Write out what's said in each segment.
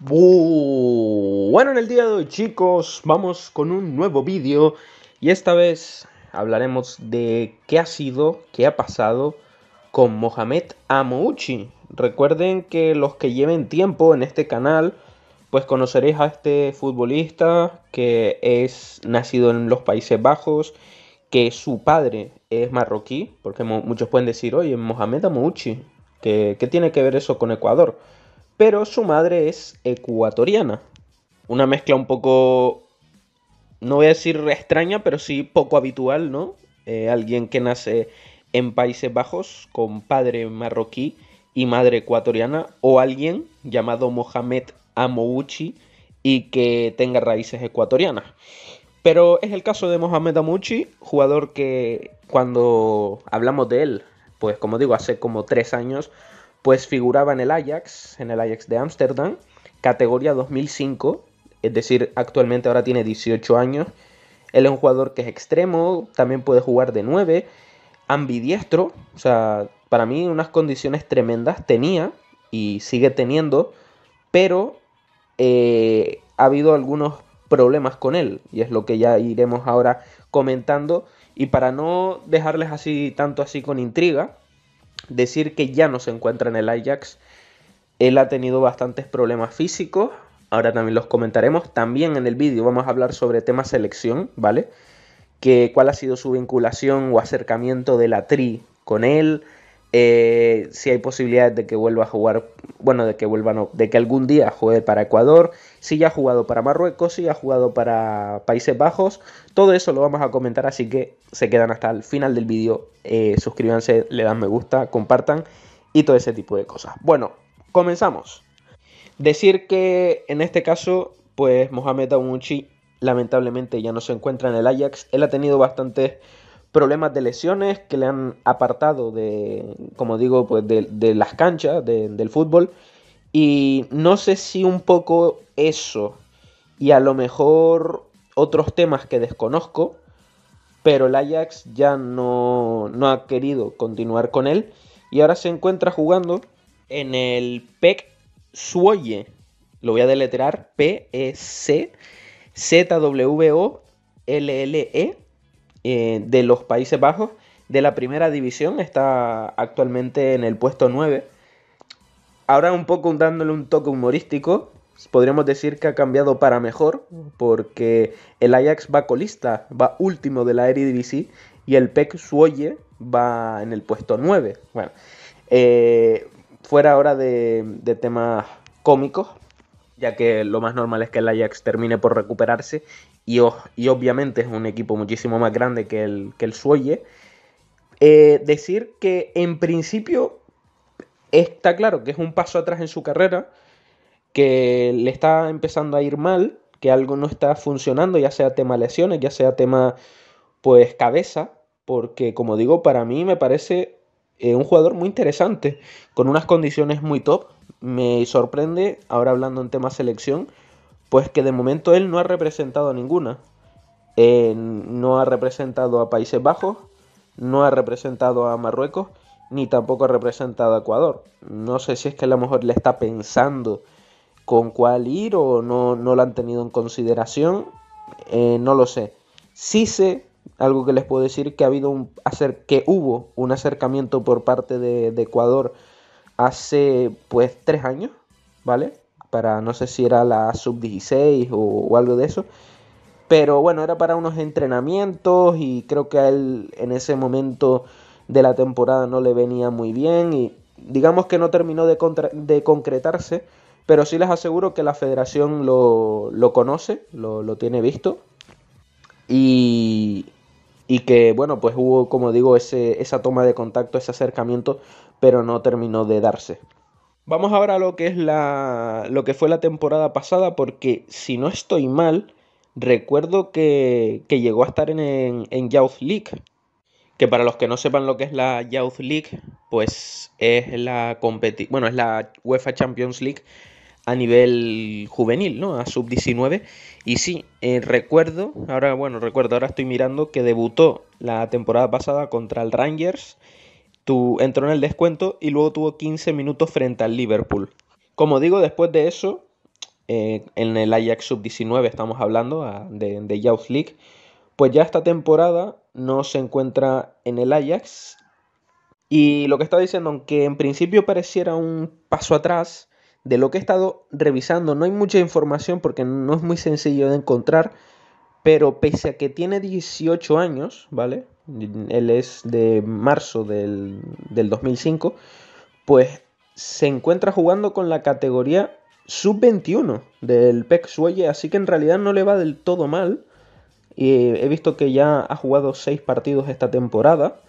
Bueno, en el día de hoy chicos, vamos con un nuevo vídeo y esta vez hablaremos de qué ha sido, qué ha pasado con Mohamed Amouchi. Recuerden que los que lleven tiempo en este canal, pues conoceréis a este futbolista que es nacido en los Países Bajos, que su padre es marroquí, porque muchos pueden decir, oye, Mohamed Amouchi, ¿qué, qué tiene que ver eso con Ecuador? pero su madre es ecuatoriana. Una mezcla un poco, no voy a decir extraña, pero sí poco habitual, ¿no? Eh, alguien que nace en Países Bajos con padre marroquí y madre ecuatoriana, o alguien llamado Mohamed Amouchi y que tenga raíces ecuatorianas. Pero es el caso de Mohamed Amouchi, jugador que cuando hablamos de él, pues como digo, hace como tres años pues figuraba en el Ajax, en el Ajax de Ámsterdam, categoría 2005, es decir, actualmente ahora tiene 18 años. Él es un jugador que es extremo, también puede jugar de 9, ambidiestro, o sea, para mí unas condiciones tremendas tenía y sigue teniendo, pero eh, ha habido algunos problemas con él y es lo que ya iremos ahora comentando y para no dejarles así tanto así con intriga decir que ya no se encuentra en el Ajax. Él ha tenido bastantes problemas físicos, ahora también los comentaremos. También en el vídeo vamos a hablar sobre tema selección, ¿vale? Que cuál ha sido su vinculación o acercamiento de la Tri con él, eh, si hay posibilidades de que vuelva a jugar, bueno, de que vuelva de que algún día juegue para Ecuador, si ya ha jugado para Marruecos, si ha jugado para Países Bajos, todo eso lo vamos a comentar, así que se quedan hasta el final del vídeo, eh, suscríbanse, le dan me gusta, compartan y todo ese tipo de cosas. Bueno, comenzamos. Decir que en este caso, pues Mohamed Aumuchi lamentablemente ya no se encuentra en el Ajax, él ha tenido bastantes problemas de lesiones que le han apartado de, como digo, pues de, las canchas, del fútbol. Y no sé si un poco eso y a lo mejor otros temas que desconozco, pero el Ajax ya no, ha querido continuar con él y ahora se encuentra jugando en el PEC Suoye. Lo voy a deletrear P-E-C-Z-W-O-L-L-E. l l e eh, de los Países Bajos de la primera división. Está actualmente en el puesto 9. Ahora un poco dándole un toque humorístico, podríamos decir que ha cambiado para mejor, porque el Ajax va colista, va último de la Eredivisie, y el PEC Suoye va en el puesto 9. Bueno, eh, fuera ahora de temas cómicos, ya que lo más normal es que el Ajax termine por recuperarse y, obviamente es un equipo muchísimo más grande que el, que eh, decir que en principio está claro que es un paso atrás en su carrera, que le está empezando a ir mal, que algo no está funcionando, ya sea tema lesiones, ya sea tema pues cabeza, porque como digo, para mí me parece eh, un jugador muy interesante, con unas condiciones muy top, me sorprende, ahora hablando en tema selección, pues que de momento él no ha representado a ninguna. Eh, no ha representado a Países Bajos, no ha representado a Marruecos, ni tampoco ha representado a Ecuador. No sé si es que a lo mejor le está pensando con cuál ir o no, no lo han tenido en consideración, eh, no lo sé. Sí sé algo que les puedo decir que ha habido un que hubo un acercamiento por parte de Ecuador hace pues tres años, ¿vale? Para no sé si era la sub-16 o, algo de eso. Pero bueno, era para unos entrenamientos y creo que a él en ese momento de la temporada no le venía muy bien y digamos que no terminó de, concretarse. Pero sí les aseguro que la federación lo, conoce, lo tiene visto. Y, y que bueno, pues hubo, como digo, ese, esa toma de contacto, ese acercamiento, pero no terminó de darse. Vamos ahora a lo que es la. lo que fue la temporada pasada, porque si no estoy mal, recuerdo que, llegó a estar en, en, Youth League. Que para los que no sepan lo que es la Youth League, pues es la competi bueno, es la UEFA Champions League a nivel juvenil, ¿no? A sub-19. Y sí, eh, recuerdo, ahora bueno, recuerdo, ahora estoy mirando que debutó la temporada pasada contra el Rangers, tu, entró en el descuento y luego tuvo 15 minutos frente al Liverpool. Como digo, después de eso, eh, en el Ajax sub-19 estamos hablando ah, de, de Youth League, pues ya esta temporada no se encuentra en el Ajax. Y lo que está diciendo, aunque en principio pareciera un paso atrás, de lo que he estado revisando, no hay mucha información porque no es muy sencillo de encontrar, pero pese a que tiene 18 años, ¿vale? Él es de marzo del, 2005, pues se encuentra jugando con la categoría sub-21 del PEC Suelle, así que en realidad no le va del todo mal. Y he visto que ya ha jugado 6 partidos esta temporada,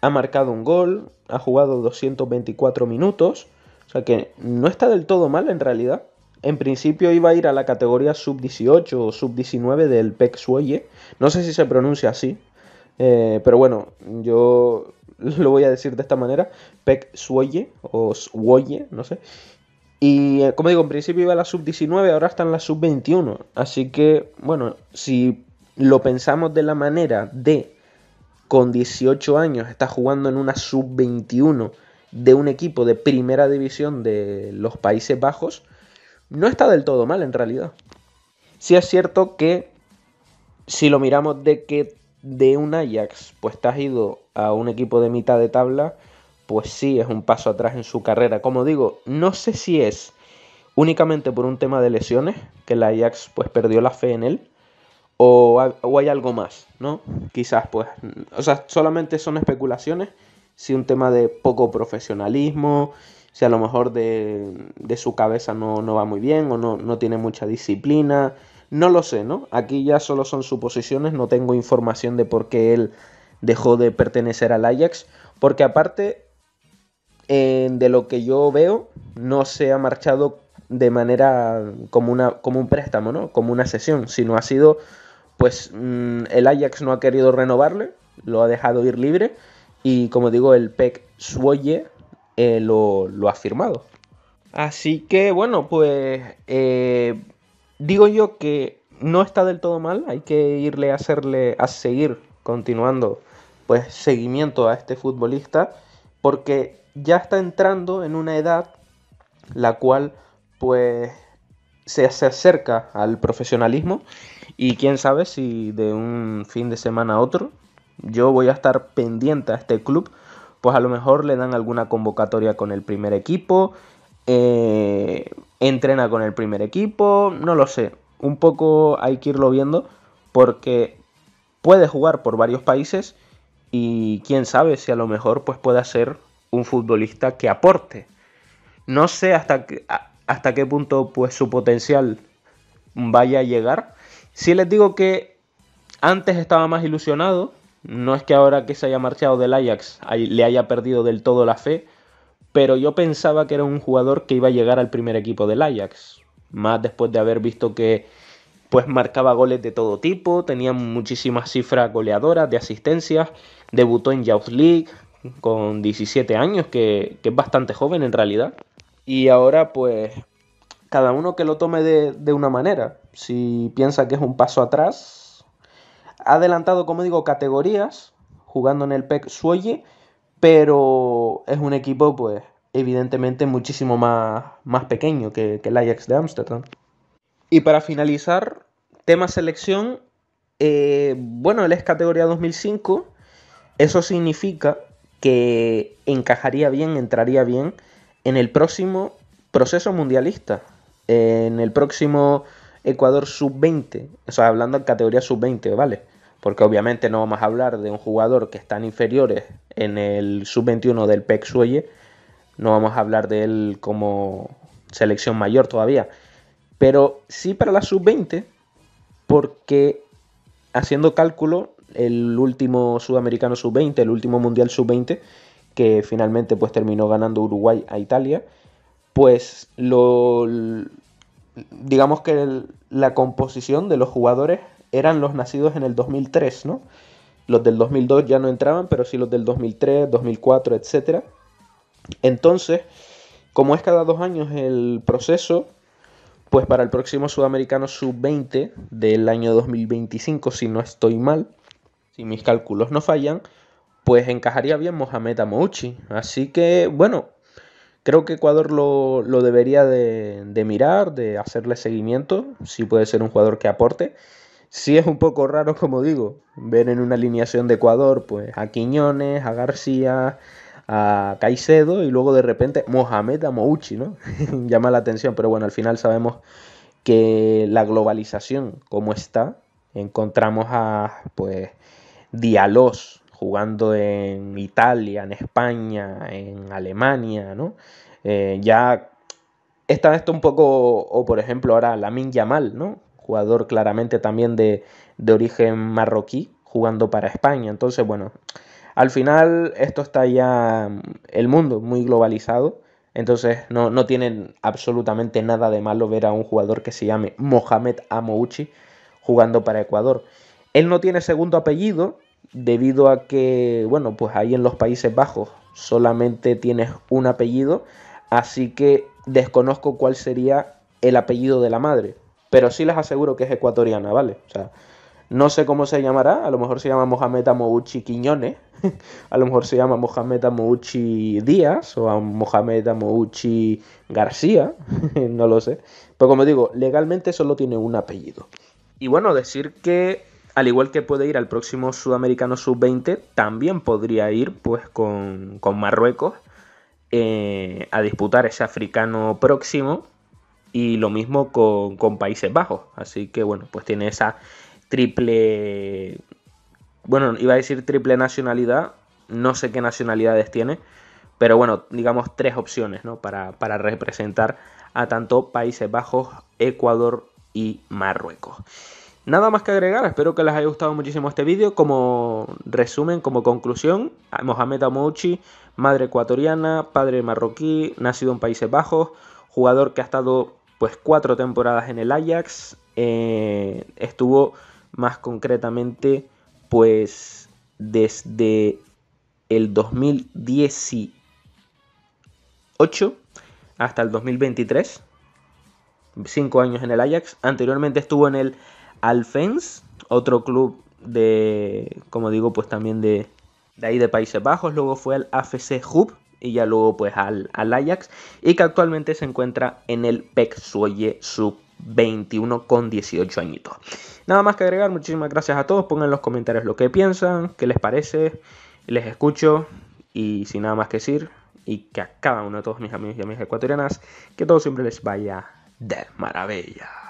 ha marcado un gol, ha jugado 224 minutos o sea que no está del todo mal en realidad. En principio iba a ir a la categoría sub-18 o sub-19 del PEC Suelle. ¿eh? No sé si se pronuncia así. Eh, pero bueno, yo lo voy a decir de esta manera. PEC Suelle o Suoye, no sé. Y eh, como digo, en principio iba a la sub-19, ahora está en la sub-21. Así que, bueno, si lo pensamos de la manera de con 18 años está jugando en una sub-21 de un equipo de primera división de los Países Bajos, no está del todo mal en realidad. Si es cierto que si lo miramos de que de un Ajax, pues te has ido a un equipo de mitad de tabla, pues sí es un paso atrás en su carrera. Como digo, no sé si es únicamente por un tema de lesiones, que el Ajax pues perdió la fe en él, o hay, o hay algo más, ¿no? Quizás pues, o sea, solamente son especulaciones si un tema de poco profesionalismo, si a lo mejor de, de su cabeza no, va muy bien o no, tiene mucha disciplina. No lo sé, ¿no? Aquí ya solo son suposiciones, no tengo información de por qué él dejó de pertenecer al Ajax, porque aparte de lo que yo veo, no se ha marchado de manera como, una, como un préstamo, ¿no? Como una sesión, sino ha sido, pues mm, el Ajax no ha querido renovarle, lo ha dejado ir libre y como digo, el PEC Suoye eh, lo, ha firmado. Así que bueno, pues eh, digo yo que no está del todo mal, hay que irle a hacerle, a seguir continuando pues seguimiento a este futbolista, porque ya está entrando en una edad la cual pues se, se acerca al profesionalismo y quién sabe si de un fin de semana a otro yo voy a estar pendiente a este club, pues a lo mejor le dan alguna convocatoria con el primer equipo, eh, entrena con el primer equipo, no lo sé, un poco hay que irlo viendo porque puede jugar por varios países y quién sabe si a lo mejor pues pueda ser un futbolista que aporte. No sé hasta, hasta qué punto pues su potencial vaya a llegar. Si les digo que antes estaba más ilusionado no es que ahora que se haya marchado del Ajax le haya perdido del todo la fe, pero yo pensaba que era un jugador que iba a llegar al primer equipo del Ajax, más después de haber visto que pues marcaba goles de todo tipo, tenía muchísimas cifras goleadoras de asistencias, debutó en Youth League con 17 años, que, es bastante joven en realidad, y ahora pues cada uno que lo tome de, de una manera, si piensa que es un paso atrás, ha adelantado, como digo, categorías, jugando en el PEC Suoye, pero es un equipo, pues, evidentemente muchísimo más, más pequeño que, el Ajax de Ámsterdam. Y para finalizar, tema selección, eh, bueno, él es categoría 2005, eso significa que encajaría bien, entraría bien en el próximo proceso mundialista, en el próximo Ecuador sub-20, o sea, hablando en categoría sub-20, ¿vale? Porque obviamente no vamos a hablar de un jugador que está en inferiores en el sub-21 del PEC Suelle, no vamos a hablar de él como selección mayor todavía, pero sí para la sub-20, porque haciendo cálculo, el último sudamericano sub-20, el último mundial sub-20, que finalmente pues terminó ganando Uruguay a Italia, pues lo, digamos que la composición de los jugadores eran los nacidos en el 2003, ¿no? Los del 2002 ya no entraban, pero sí los del 2003, 2004, etc. Entonces, como es cada dos años el proceso, pues para el próximo Sudamericano Sub-20 del año 2025, si no estoy mal, si mis cálculos no fallan, pues encajaría bien Mohamed Amouchi. Así que, bueno, Creo que Ecuador lo, lo debería de, de, mirar, de hacerle seguimiento, si puede ser un jugador que aporte. Si es un poco raro, como digo, ver en una alineación de Ecuador pues, a Quiñones, a García, a Caicedo y luego de repente Mohamed Amouchi, ¿no? Llama la atención, pero bueno, al final sabemos que la globalización como está, encontramos a pues Dialós, jugando en Italia, en España, en Alemania, ¿no? Eh, ya está esto un poco, o por ejemplo ahora Lamin Yamal, ¿no? Jugador claramente también de, origen marroquí, jugando para España. Entonces, bueno, al final esto está ya el mundo muy globalizado. Entonces no, no tienen absolutamente nada de malo ver a un jugador que se llame Mohamed Amouchi jugando para Ecuador. Él no tiene segundo apellido, debido a que, bueno, pues ahí en los Países Bajos solamente tienes un apellido, así que desconozco cuál sería el apellido de la madre, pero sí les aseguro que es ecuatoriana, ¿vale? O sea, no sé cómo se llamará, a lo mejor se llama Mohamed Amouchi Quiñones, a lo mejor se llama Mohamed Amouchi Díaz o a Mohamed Amouchi García, no lo sé. Pero como digo, legalmente solo tiene un apellido. Y bueno, decir que al igual que puede ir al próximo Sudamericano Sub-20, también podría ir pues, con, Marruecos eh, a disputar ese africano próximo y lo mismo con, Países Bajos. Así que bueno, pues tiene esa triple, bueno, iba a decir triple nacionalidad, no sé qué nacionalidades tiene, pero bueno, digamos tres opciones para, para representar a tanto Países Bajos, Ecuador y Marruecos. Nada más que agregar, espero que les haya gustado muchísimo este vídeo. Como resumen, como conclusión, Mohamed Amouchi, madre ecuatoriana, padre marroquí, nacido en Países Bajos, jugador que ha estado pues cuatro temporadas en el Ajax, eh, estuvo más concretamente pues desde el 2018 hasta el 2023, cinco años en el Ajax, anteriormente estuvo en el Alfens, otro club de, como digo, pues también de, de ahí de Países Bajos, luego fue al AFC Hub y ya luego pues al, al Ajax y que actualmente se encuentra en el PEC Suoye Sub 21 con 18 añitos. Nada más que agregar, muchísimas gracias a todos, pongan en los comentarios lo que piensan, qué les parece, les escucho y sin nada más que decir y que a cada uno de todos mis amigos y amigas ecuatorianas que todo siempre les vaya de maravilla.